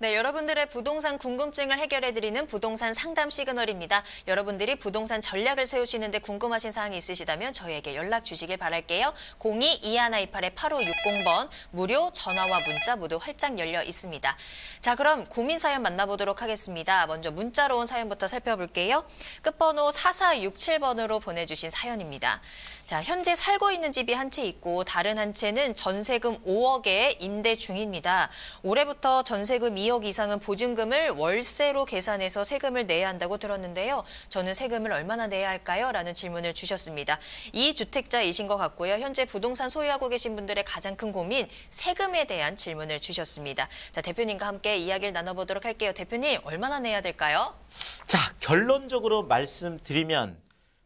네, 여러분들의 부동산 궁금증을 해결해드리는 부동산 상담 시그널입니다. 여러분들이 부동산 전략을 세우시는데 궁금하신 사항이 있으시다면 저희에게 연락 주시길 바랄게요. 02-2128-8560번 무료 전화와 문자 모두 활짝 열려 있습니다. 자, 그럼 고민 사연 만나보도록 하겠습니다. 먼저 문자로 온 사연부터 살펴볼게요. 끝번호 4467번으로 보내주신 사연입니다. 자, 현재 살고 있는 집이 한 채 있고 다른 한 채는 전세금 5억에 임대 중입니다. 올해부터 전세금 2 2억 이상은 보증금을 월세로 계산해서 세금을 내야 한다고 들었는데요. 저는 세금을 얼마나 내야 할까요? 라는 질문을 주셨습니다. 이 주택자이신 것 같고요. 현재 부동산 소유하고 계신 분들의 가장 큰 고민, 세금에 대한 질문을 주셨습니다. 자, 대표님과 함께 이야기를 나눠보도록 할게요. 대표님, 얼마나 내야 될까요? 자, 결론적으로 말씀드리면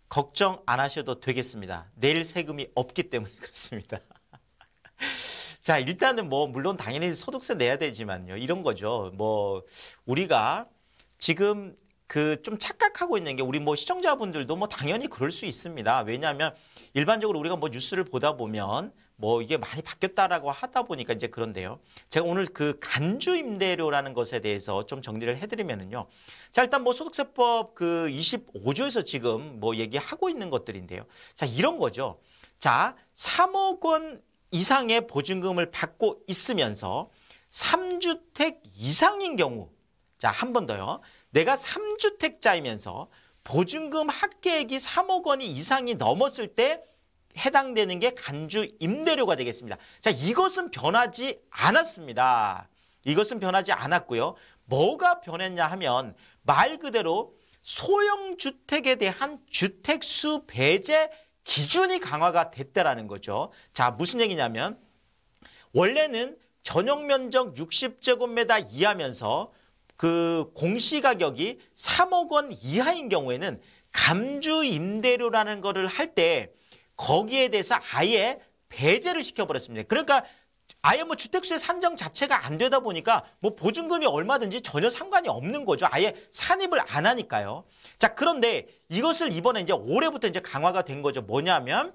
걱정 안 하셔도 되겠습니다. 내일 세금이 없기 때문에 그렇습니다. 자, 일단은 뭐, 물론 당연히 소득세 내야 되지만요. 이런 거죠. 뭐, 우리가 지금 그 좀 착각하고 있는 게 우리 뭐 시청자분들도 뭐 당연히 그럴 수 있습니다. 왜냐하면 일반적으로 우리가 뭐 뉴스를 보다 보면 뭐 이게 많이 바뀌었다라고 하다 보니까 이제 그런데요. 제가 오늘 그 간주 임대료라는 것에 대해서 좀 정리를 해드리면은요. 자 일단 뭐 소득세법 그 25조에서 지금 뭐 얘기하고 있는 것들인데요. 자 이런 거죠. 자 3억 원 이상의 보증금을 받고 있으면서 3주택 이상인 경우 자, 한 번 더요. 내가 3주택자이면서 보증금 합계액이 3억 원이 이상이 넘었을 때 해당되는 게 간주 임대료가 되겠습니다. 자, 이것은 변하지 않았습니다. 이것은 변하지 않았고요. 뭐가 변했냐 하면 말 그대로 소형 주택에 대한 주택수 배제 기준이 강화가 됐다라는 거죠. 자, 무슨 얘기냐면 원래는 전용 면적 60제곱미터 이하면서 그 공시 가격이 3억 원 이하인 경우에는 감주 임대료라는 거를 할 때 거기에 대해서 아예 배제를 시켜버렸습니다. 그러니까 아예 뭐 주택수의 산정 자체가 안 되다 보니까 뭐 보증금이 얼마든지 전혀 상관이 없는 거죠. 아예 산입을 안 하니까요. 자, 그런데 이것을 이번에 이제 올해부터 이제 강화가 된 거죠. 뭐냐면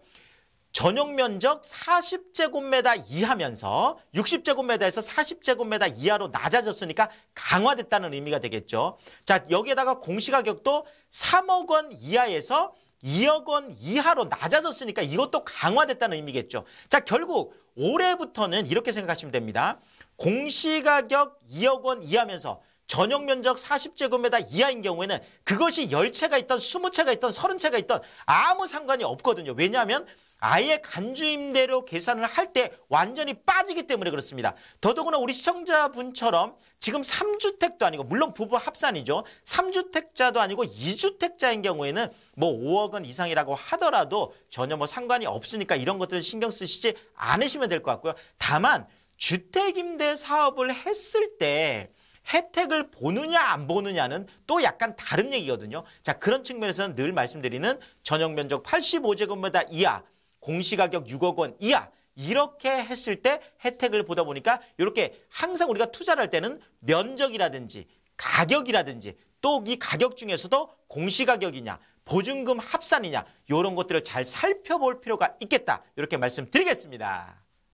전용 면적 40제곱미터 이하면서 60제곱미터에서 40제곱미터 이하로 낮아졌으니까 강화됐다는 의미가 되겠죠. 자, 여기에다가 공시가격도 3억 원 이하에서 2억 원 이하로 낮아졌으니까 이것도 강화됐다는 의미겠죠. 자, 결국 올해부터는 이렇게 생각하시면 됩니다. 공시가격 2억 원 이하면서 전용 면적 40제곱미터 이하인 경우에는 그것이 10채가 있던 20채가 있던 30채가 있던 아무 상관이 없거든요. 왜냐하면 아예 간주임대료 계산을 할 때 완전히 빠지기 때문에 그렇습니다. 더더구나 우리 시청자분처럼 지금 3주택도 아니고 물론 부부 합산이죠. 3주택자도 아니고 2주택자인 경우에는 뭐 5억 원 이상이라고 하더라도 전혀 뭐 상관이 없으니까 이런 것들은 신경 쓰시지 않으시면 될 것 같고요. 다만 주택임대 사업을 했을 때 혜택을 보느냐 안 보느냐는 또 약간 다른 얘기거든요. 자 그런 측면에서는 늘 말씀드리는 전용 면적 85제곱미터 이하 공시가격 6억 원 이하 이렇게 했을 때 혜택을 보다 보니까 이렇게 항상 우리가 투자를 할 때는 면적이라든지 가격이라든지 또 이 가격 중에서도 공시가격이냐 보증금 합산이냐 이런 것들을 잘 살펴볼 필요가 있겠다 이렇게 말씀드리겠습니다.